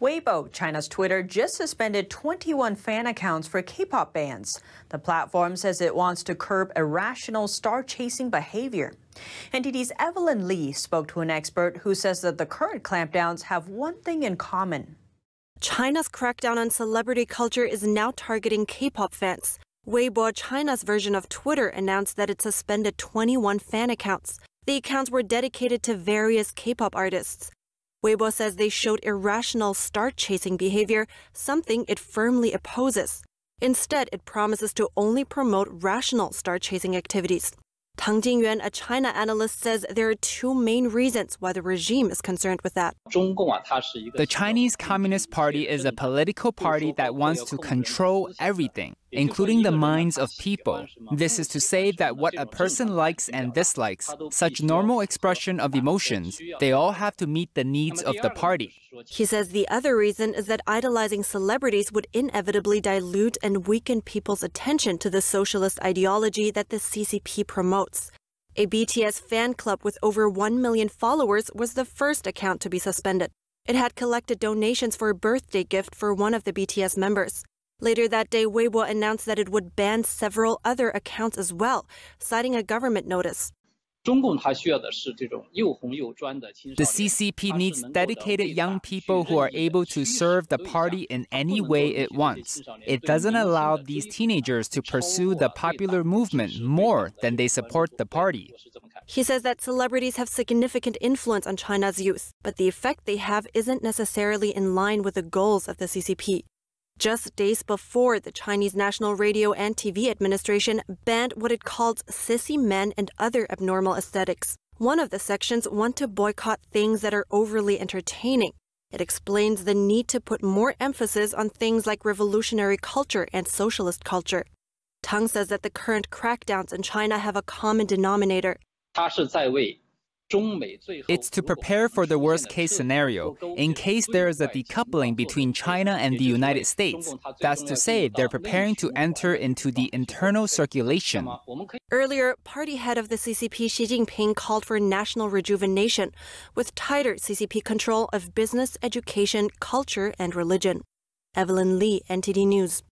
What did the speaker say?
Weibo, China's Twitter, just suspended 21 fan accounts for K pop bands. The platform says it wants to curb irrational star chasing behavior. NTD's Evelyn Lee spoke to an expert who says that the current clampdowns have one thing in common. China's crackdown on celebrity culture is now targeting K pop fans. Weibo, China's version of Twitter, announced that it suspended 21 fan accounts. The accounts were dedicated to various K pop artists. Weibo says they showed irrational star chasing behavior, something it firmly opposes. Instead, it promises to only promote rational star chasing activities. Tang Jingyuan, a China analyst, says there are two main reasons why the regime is concerned with that. The Chinese Communist Party is a political party that wants to control everything, including the minds of people. This is to say that what a person likes and dislikes, such normal expression of emotions, they all have to meet the needs of the party. He says the other reason is that idolizing celebrities would inevitably dilute and weaken people's attention to the socialist ideology that the CCP promotes. A BTS fan club with over 1 million followers was the first account to be suspended. It had collected donations for a birthday gift for one of the BTS members. Later that day, Weibo announced that it would ban several other accounts as well, citing a government notice. The CCP needs dedicated young people who are able to serve the party in any way it wants. It doesn't allow these teenagers to pursue the popular movement more than they support the party. He says that celebrities have significant influence on China's youth, but the effect they have isn't necessarily in line with the goals of the CCP just days before the Chinese National Radio and TV Administration banned what it called sissy men and other abnormal aesthetics. One of the sections want to boycott things that are overly entertaining. It explains the need to put more emphasis on things like revolutionary culture and socialist culture. Tang says that the current crackdowns in China have a common denominator. 他是在为 it's to prepare for the worst case scenario, in case there is a decoupling between China and the United States. That's to say, they're preparing to enter into the internal circulation. Earlier, party head of the CCP Xi Jinping called for national rejuvenation with tighter CCP control of business, education, culture, and religion. Evelyn Lee, NTD News.